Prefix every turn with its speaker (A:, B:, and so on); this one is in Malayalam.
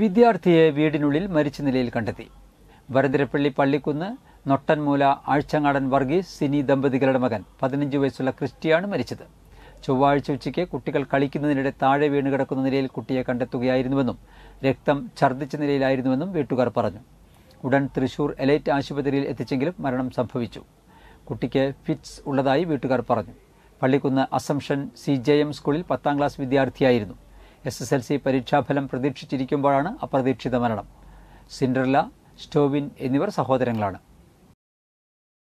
A: വിദ്യാർത്ഥിയെ വീടിനുള്ളിൽ മരിച്ച നിലയിൽ കണ്ടെത്തി വരന്തിരപ്പള്ളി പള്ളിക്കുന്ന് നൊട്ടൻമൂല ആഴ്ചങ്ങാടൻ വർഗീസ് സിനി ദമ്പതികളുടെ മകൻ പതിനഞ്ച് വയസ്സുള്ള ക്രിസ്റ്റിയാണ് മരിച്ചത് ചൊവ്വാഴ്ച ഉച്ചയ്ക്ക് കുട്ടികൾ കളിക്കുന്നതിനിടെ താഴെ വീണ് കിടക്കുന്ന നിലയിൽ കുട്ടിയെ കണ്ടെത്തുകയായിരുന്നുവെന്നും രക്തം ഛർദ്ദിച്ച നിലയിലായിരുന്നുവെന്നും വീട്ടുകാർ പറഞ്ഞു ഉടൻ തൃശൂർ എലൈറ്റ് ആശുപത്രിയിൽ എത്തിച്ചെങ്കിലും മരണം സംഭവിച്ചു കുട്ടിക്ക് ഫിറ്റ്സ് ഉള്ളതായി വീട്ടുകാർ പറഞ്ഞു പള്ളിക്കുന്ന് അസംഷൻ സി സ്കൂളിൽ പത്താം ക്ലാസ് വിദ്യാർത്ഥിയായിരുന്നു എസ് എസ് എൽ സി പരീക്ഷാഫലം പ്രതീക്ഷിച്ചിരിക്കുമ്പോഴാണ് അപ്രതീക്ഷിത മരണം സിൻഡർല സ്റ്റോവിൻ എന്നിവർ സഹോദരങ്ങളാണ്